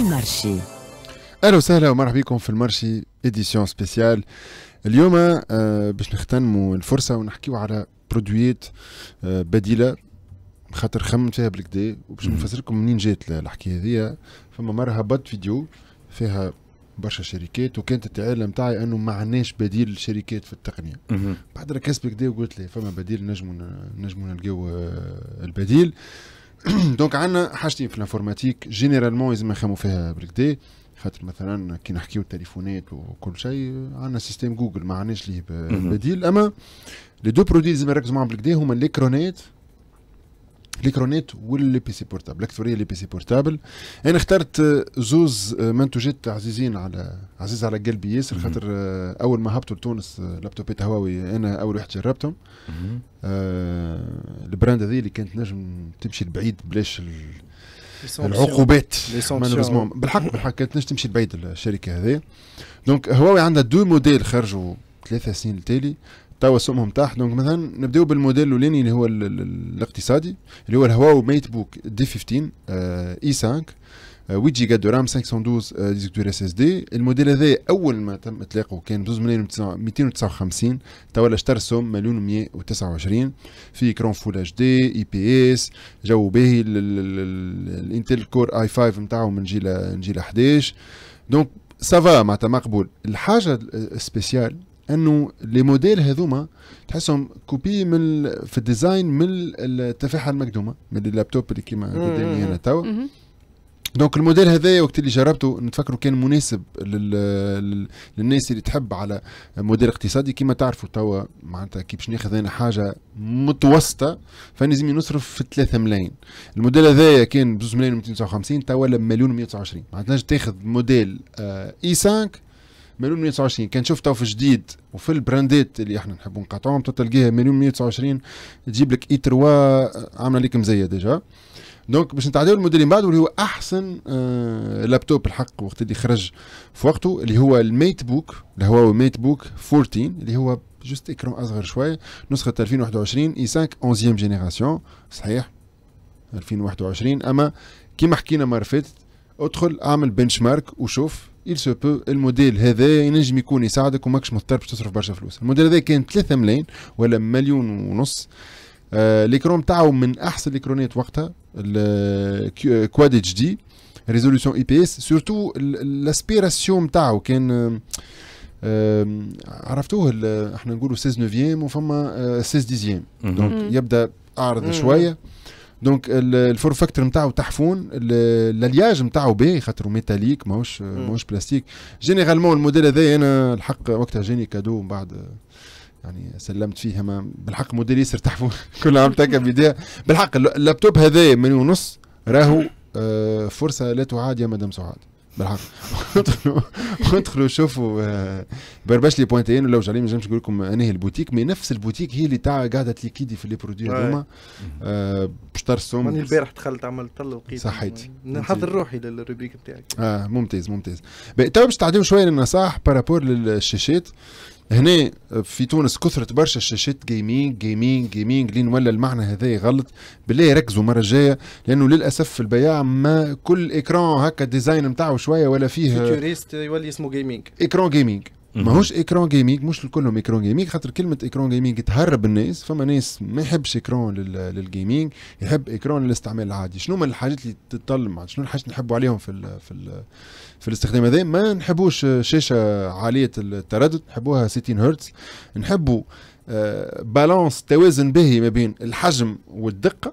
المرشي اهلا وسهلا ومرحبا بكم في المرشي اديسيون سبيسيال اليوم باش نختنموا الفرصه ونحكيوا على برودويات بديله خاطر خممت فيها بالكدا وباش نفسر لكم منين جات الحكايه هذيا فما مره هبط فيديو فيها برشا شركات وكانت التعالى نتاعي انه ما عندناش بديل للشركات في التقنيه بعد ركزت بكدا وقلت لي فما بديل نجم نجموا نلقاو البديل دونك عندنا حاجتين في الانفورماتيك جينيرالمون لازم نخمو فيها بالكدا خاطر مثلا كي نحكيو التليفونات وكل شيء عندنا سيستم جوجل ما عندناش ليه بديل اما لي دو برودوي لازم نركزوا معاهم بالكدا هما ليكرونات الكرونات واللي بي سي بورتابل الاكثريه اللي بي سي بورتابل انا اخترت آه، زوز آه، منتوجات عزيزين على عزيز على قلبي ياسر خاطر آه، اول ما هبطوا لتونس لابتوبات هواوي انا اول واحد جربتهم آه البراند هذه اللي كانت نجم تمشي لبعيد بلاش ال... العقوبات بالحق بالحق كانت نجم تمشي لبعيد الشركه هذه دونك هواوي عندها دو موديل خرجوا ثلاثة سنين التالي توا سمهم تحت دونك مثلا نبداو بالموديل الاولاني اللي هو الاقتصادي اللي هو الهواو ميت بوك دي 15 اي 5 8 جيجا دو رام 512 ديسك دور اس اس دي الموديل هذا اول ما تم اطلاقه كان ب ملايين 259 توا اشترى سوم مليون و129 في كرون فول اتش دي اي بي اس جو باهي الانتل كور اي 5 نتاعو من جيل جيل 11 دونك سافا معناتها مقبول الحاجه سبيسيال انه لي موديل هذوما تحسهم كوبي من في الديزاين من التفاحه المقدومه من اللابتوب اللي كيما قدامي انا توا دونك الموديل هذايا وقت اللي جربته نتفكروا كان مناسب لل... للناس اللي تحب على موديل اقتصادي كيما تعرفوا توا معناتها كي باش ناخذ انا حاجه متوسطه فلازم نصرف في 3 ملايين الموديل هذايا كان ب 2 ملايين و259 توا مليون و129 معناتها تاخذ موديل اي آه، 5 e مليون 129 كان شفت في جديد وفي البراندات اللي احنا نحبوا نقاطعهم تلقاها مليون 129 تجيب لك اي 3 عامله لك مزيه ديجا دونك باش نتعداو الموديل اللي بعده اللي هو احسن آه لابتوب الحق وقت اللي خرج في وقته اللي هو الميت بوك اللي هو ميت بوك 14 اللي هو جوست اكرون اصغر شويه نسخه 2021 اي 5 11 جينيراسيون صحيح 2021 اما كيما حكينا مره فاتت ادخل اعمل بنش مارك وشوف il se peut الموديل هذا ينجم يكون يساعدك وماكش مضطر باش تصرف برشا فلوس الموديل هذا كان 3 ملايين ولا مليون ونص آه ليكرون تاعو من احسن ليكرونات وقتها كواد اتش دي ريزولوسيون اي بي اس سورتو لاسبيراسيون تاعو كان آه عرفتوه احنا نقولوا 16 نوفيام وفما 16 ديزيام دونك يبدا اعرض شويه دونك الفور فاكتور نتاعو تحفون الالياج نتاعو باهي خاطر ميتاليك ماهوش ماهوش بلاستيك جينيرالمون الموديل هذايا انا الحق وقتها جاني كادو من بعد يعني سلمت فيه ما بالحق موديل ياسر تحفون كل عام تاكا بيديها بالحق اللابتوب هذايا مليون ونص راهو آه، فرصه لا تعاد يا مدام سعاد بالحق ادخلوا شوفوا آه، برباش لي بوانتيين ولو جالي ما نجمش نقول لكم هي البوتيك مي نفس البوتيك هي اللي تاع قاعده ليكيدي في لي برودوي هذوما آه، باش ترسم ماني البارح دخلت عملت له وقيت صحيتي نحضر روحي للروبيك نتاعك اه ممتاز ممتاز تو باش تعطيو شويه النصائح بارابور للشاشات هنا في تونس كثرت برشا شاشات جيمنج جيمنج جيمنج لين ولا المعنى هذا غلط بالله ركزوا مره جايه لانه للاسف في البياع ما كل اكران هكا ديزاين نتاعو شويه ولا فيه فيتوريست يولي اسمه جيمنج اكران جيمنج ماهوش ايكرون جيمنج مش كلهم ايكرون جيمنج خاطر كلمه ايكرون جيمنج تهرب الناس فما ناس ما يحبش ايكرون للجيمنج يحب ايكرون للاستعمال العادي شنو من الحاجات اللي تطل شنو الحاجات اللي نحبوا عليهم في الـ في الـ في الاستخدام هذا ما نحبوش شاشه عاليه التردد نحبوها 60 هرتز نحبوا بالانس آه، توازن باهي ما بين الحجم والدقه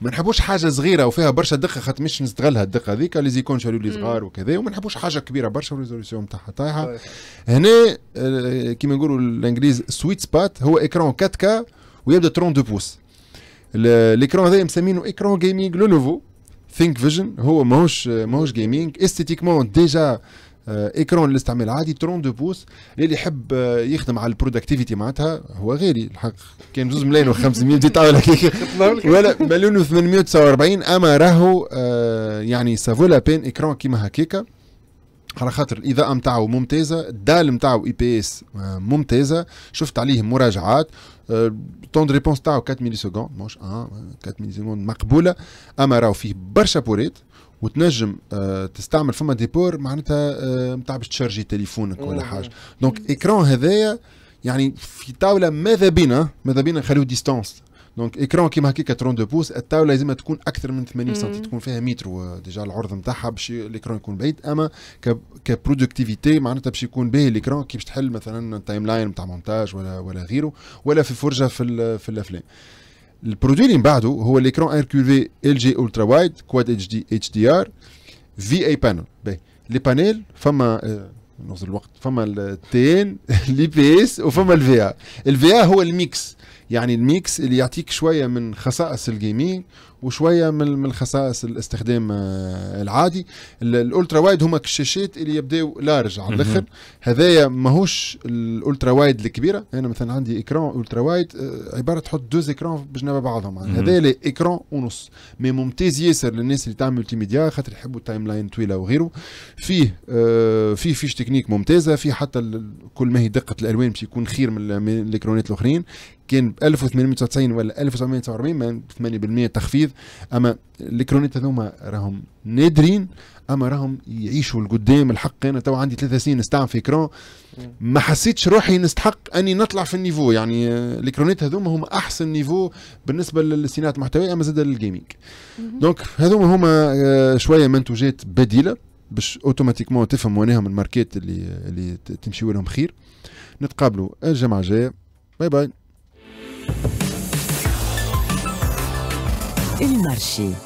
ما نحبوش حاجه صغيره وفيها برشا دقه خاطر مش نستغلها الدقه هذيك لي زيكون لي صغار وكذا وما نحبوش حاجه كبيره برشا ريزوليسيون نتاعها طايحه هنا آه، كيما نقولوا الانجليز سويت سبات هو اكران 4 كا ويبدا 32 بوس الاكران هذا مسمينه اكران جيمنج لونوفو ثينك فيجن هو ماهوش ماهوش جيمنج استيتيكمون ديجا آه، ايكرون عادي ترون 32 بوس اللي يحب آه، يخدم على البرودكتيفيتي معناتها هو غالي الحق كان زوز ملايين و500 بدي ولا مليون و849 اما راهو آه، يعني سافو لا بين ايكرون كيما هكاكا على خاطر الاضاءه نتاعو ممتازه الدال نتاعو اي بي اس ممتازه شفت عليه مراجعات طون دو ريبونس تاعو 4 ملي سكوند مش 1 4 ملي سكوند مقبوله اما راهو فيه برشا بوريت وتنجم آه، تستعمل فما ديبور معناتها نتاع آه، باش تشارجي تليفونك ولا حاجه دونك ايكران هذايا يعني في طاوله ماذا بينا ماذا بينا نخليو ديستانس دونك ايكران كيما هكاك 32 بوس الطاوله لازم تكون اكثر من 80 سم تكون فيها متر ديجا العرض نتاعها باش الايكران يكون بعيد اما كبرودكتيفيتي معناتها باش يكون باهي الايكران كي باش تحل مثلا التايم لاين نتاع مونتاج ولا ولا غيره ولا في فرجه في, في الافلام البرودوي اللي من بعده هو ليكرون ار في ال جي الترا وايد كواد اتش دي اتش دي ار في اي بانل لي بانيل فما نوصل الوقت فما التين لي بي اس وفما الفي ا الفي ا هو الميكس يعني الميكس اللي يعطيك شويه من خصائص الجيمنج وشويه من من خصائص الاستخدام آه، العادي الالترا وايد هما كشاشات اللي يبداو لارج على الاخر هذايا ماهوش الالترا وايد الكبيره انا مثلا عندي ايكرون الترا وايد آه، عباره تحط دوز ايكرون بجنب بعضهم يعني هذايا لي ايكرون ونص مي ممتاز ياسر للناس اللي تعمل ملتي ميديا خاطر يحبوا التايم لاين طويله وغيره فيه آه، فيه فيش تكنيك ممتازه فيه حتى كل ما هي دقه الالوان باش يكون خير من الايكرونات الاخرين كان ب 1899 ولا 1949 80% تخفيض التنفيذ اما الكرونيت هذوما راهم نادرين اما راهم يعيشوا لقدام الحق انا تو عندي ثلاثة سنين نستعمل في كرون ما حسيتش روحي نستحق اني نطلع في النيفو يعني الكرونيت هذوما هما احسن نيفو بالنسبه للصناعه المحتوى اما زاد للجيمنج دونك هذوما هما آه، شويه منتوجات بديله باش اوتوماتيكمون تفهم وينهم الماركات اللي اللي تمشيو لهم خير نتقابلوا الجمعه الجايه باي باي et le marché.